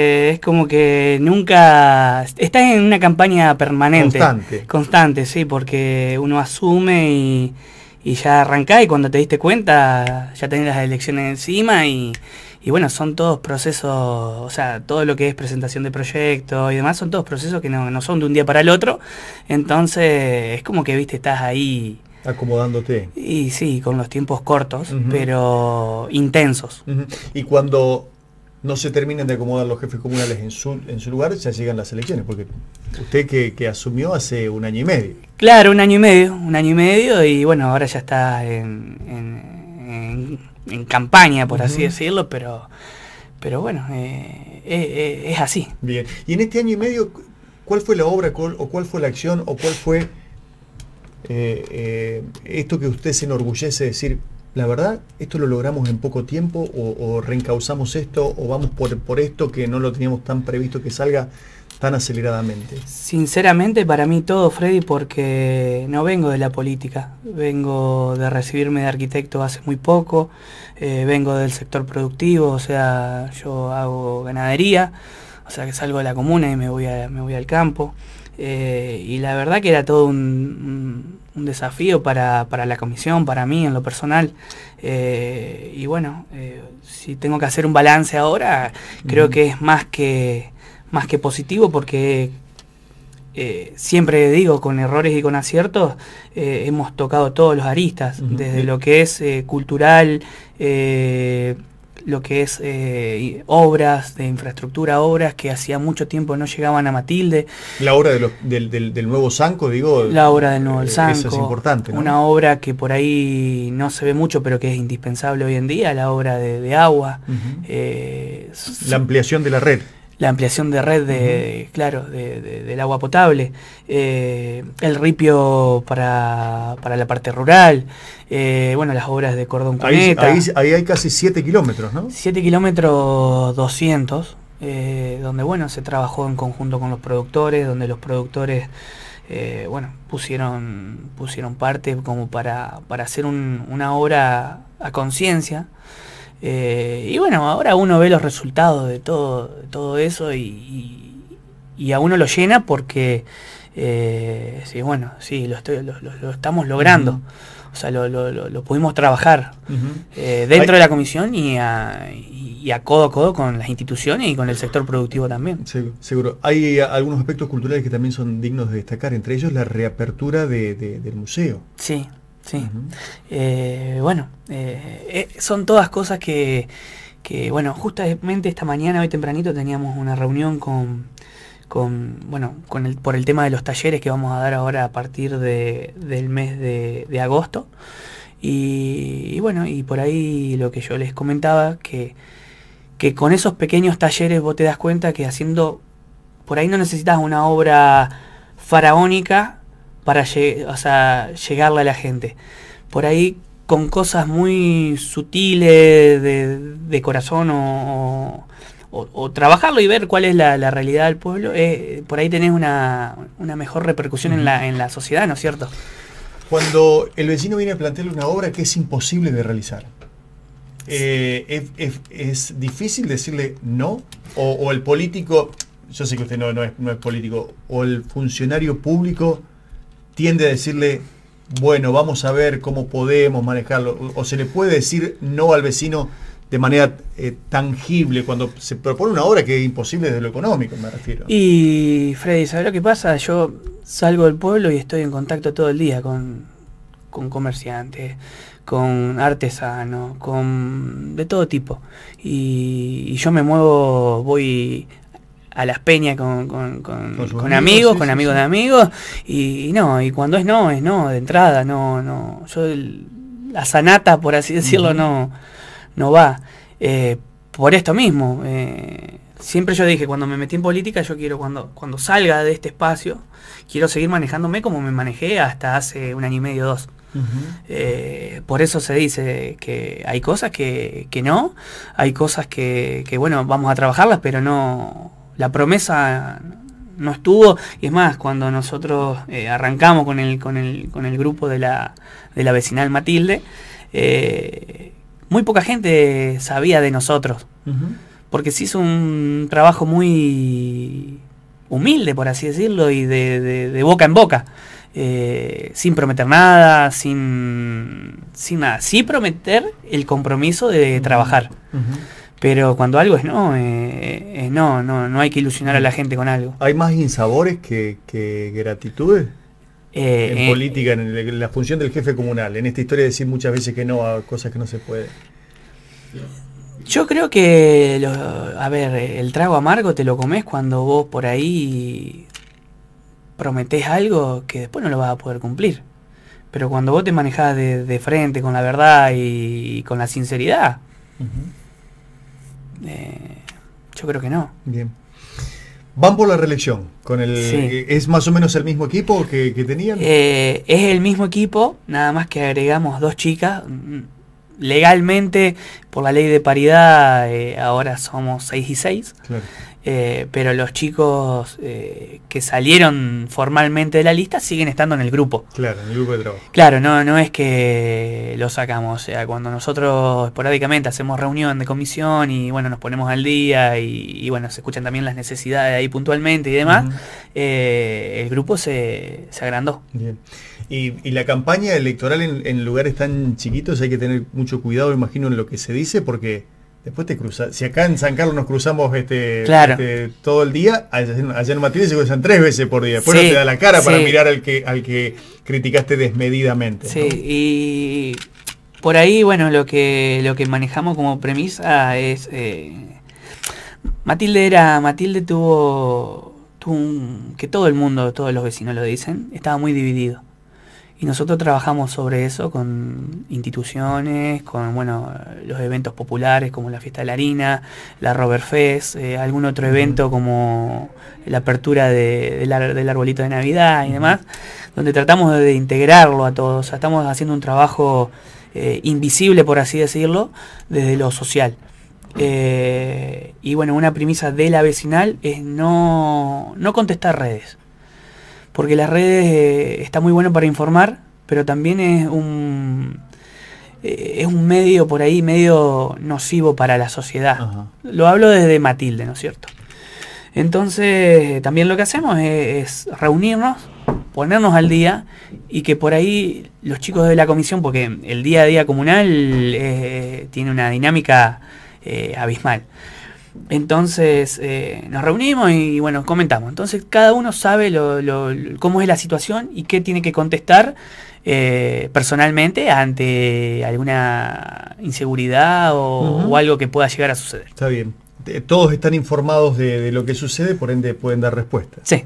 es como que nunca. Estás en una campaña permanente. Constante. Constante, sí, porque uno asume y, ya arrancás y cuando te diste cuenta ya tenés las elecciones encima y, bueno, son todos procesos, o sea, todo lo que es presentación de proyectos y demás, son todos procesos que no, son de un día para el otro. Entonces, es como que, viste, estás ahí acomodándote. Y sí, con los tiempos cortos, pero intensos. Y cuando no se terminen de acomodar los jefes comunales en su, en su lugar, ya llegan las elecciones, porque usted que, asumió hace un año y medio. Claro, un año y medio, un año y medio, y bueno, ahora ya está en, en, campaña, por así decirlo, pero, pero bueno, eh, eh, eh, es así. Bien, y en este año y medio, ¿cuál fue la obra, o cuál fue la acción, o cuál fue esto que usted se enorgullece de decir, la verdad, esto lo logramos en poco tiempo o, reencauzamos esto o vamos por, por, esto que no lo teníamos tan previsto que salga tan aceleradamente? Sinceramente, para mí todo, Freddy, porque no vengo de la política, vengo de recibirme de arquitecto hace muy poco, eh, vengo del sector productivo, o sea, yo hago ganadería, o sea que salgo de la comuna y me voy, me voy al campo. Eh, y la verdad que era todo un, desafío para, la comisión, para mí en lo personal. Eh, y bueno, eh, si tengo que hacer un balance ahora, creo que es más que, más que positivo porque siempre digo, con errores y con aciertos, hemos tocado todos los aristas, desde lo que es cultural, lo que es eh, obras de infraestructura, obras que hacía mucho tiempo no llegaban a Matilde. La obra del, nuevo Sanco, digo. La obra del nuevo eh, Sanco. es importante. Una obra que por ahí no se ve mucho, pero que es indispensable hoy en día, la obra de, agua. Eh, la ampliación de la red la ampliación de red de, claro, del agua potable, eh, el ripio para, la parte rural, eh, bueno, las obras de cordón cuneta. Ahí, hay casi 7 kilómetros, ¿no? 7 kilómetros 200, eh, donde, bueno, se trabajó en conjunto con los productores, donde los productores... bueno, pusieron, pusieron parte como para, para hacer una obra a conciencia, eh, y bueno, ahora uno ve los resultados de todo, todo eso y, y, a uno lo llena porque, eh, bueno, sí, lo, estamos logrando. O sea, lo, pudimos trabajar eh, dentro de la comisión y a, y codo a codo con las instituciones y con el sector productivo también. seguro. Hay algunos aspectos culturales que también son dignos de destacar, entre ellos la reapertura del museo. Sí. Sí. Eh, bueno, eh, eh, son todas cosas que, que, bueno, justamente esta mañana, hoy tempranito, teníamos una reunión con, con bueno, con el, por el tema de los talleres que vamos a dar ahora a partir de, del mes de, agosto. Y, bueno, y por ahí lo que yo les comentaba, que, que con esos pequeños talleres vos te das cuenta que haciendo, por ahí no necesitas una obra faraónica para llegarle a la gente. Por ahí con cosas muy sutiles de, corazón o, trabajarlo y ver cuál es la, realidad del pueblo, eh, por ahí tenés una, mejor repercusión en, la, sociedad, ¿no es cierto? Cuando el vecino viene a plantearle una obra que es imposible de realizar, eh, es, difícil decirle no, o, el político, yo sé que usted no es político, o el funcionario público tiende a decirle, bueno, vamos a ver cómo podemos manejarlo, o, se le puede decir no al vecino de manera eh, tangible cuando se propone una obra que es imposible desde lo económico, me refiero. Y Freddy, ¿sabes lo que pasa? Yo salgo del pueblo y estoy en contacto todo el día con, con comerciantes, con artesanos, con de todo tipo. y yo me muevo, voy a las peñas con, amigos, con amigos de amigos, y, no, y cuando es no, es no, de entrada, no, no, yo la sanata, por así decirlo, no, no va. Eh, por esto mismo, eh, siempre yo dije, cuando me metí en política, yo quiero, cuando, cuando salga de este espacio, quiero seguir manejándome como me manejé hasta hace un año y medio, dos. Eh, por eso se dice que hay cosas que, no, hay cosas que, que, bueno, vamos a trabajarlas, pero no, la promesa no estuvo. Y es más, cuando nosotros eh, arrancamos con el, con el, grupo de la, vecinal Matilde, eh, muy poca gente sabía de nosotros. Porque se hizo un trabajo muy humilde, por así decirlo, y de, boca en boca. Eh, sin prometer nada, sin, sin nada. Sí prometer el compromiso de trabajar. Pero cuando algo es no, eh, eh, no, no, no hay que ilusionar a la gente con algo. ¿Hay más insabores que, gratitudes? Eh, en política, en, la función del jefe comunal, en esta historia de decir muchas veces que no a cosas que no se puede. Yo creo que, a ver, el trago amargo te lo comes cuando vos por ahí prometés algo que después no lo vas a poder cumplir. Pero cuando vos te manejás de, frente con la verdad y, con la sinceridad, eh, yo creo que no. Bien. Van por la reelección. Con el, ¿Es más o menos el mismo equipo que, tenían? Eh, es el mismo equipo, nada más que agregamos dos chicas. Legalmente, por la ley de paridad, eh, ahora somos 6 y 6. Claro. Eh, pero los chicos eh, que salieron formalmente de la lista siguen estando en el grupo. Claro, en el grupo de trabajo. Claro, no, no es que lo sacamos. O sea, cuando nosotros esporádicamente hacemos reunión de comisión y bueno, nos ponemos al día y, bueno, se escuchan también las necesidades ahí puntualmente y demás, eh, el grupo se, agrandó. Bien. Y, la campaña electoral en, en lugares tan chiquitos hay que tener mucho cuidado, imagino, en lo que se dice, porque Después te cruzas. Si acá en San Carlos nos cruzamos este, este todo el día, allá, en Matilde se cruzan tres veces por día. Después no te da la cara para mirar al que, al que criticaste desmedidamente. Sí, y por ahí, bueno, lo que, lo que manejamos como premisa es. Eh, Matilde era. Matilde tuvo. tuvo que todo el mundo, todos los vecinos lo dicen, estaba muy dividido. Y nosotros trabajamos sobre eso con instituciones, con bueno, los eventos populares como la Fiesta de la Harina, la Robert Fest, eh, algún otro evento como la apertura de, del arbolito de Navidad y demás, donde tratamos de integrarlo a todos. estamos haciendo un trabajo eh, invisible, por así decirlo, desde lo social. Eh, y bueno, una premisa de la vecinal es no, no contestar redes porque las redes eh, está muy bueno para informar, pero también es un eh, es un medio por ahí medio nocivo para la sociedad. Lo hablo desde Matilde, ¿no es cierto? Entonces, también lo que hacemos es, reunirnos, ponernos al día y que por ahí los chicos de la comisión, porque el día a día comunal eh, tiene una dinámica abismal. Entonces eh, nos reunimos y bueno, comentamos. Entonces cada uno sabe cómo es la situación y qué tiene que contestar eh, personalmente ante alguna inseguridad o, algo que pueda llegar a suceder. Está bien. Eh, todos están informados de, lo que sucede, por ende pueden dar respuesta. Sí.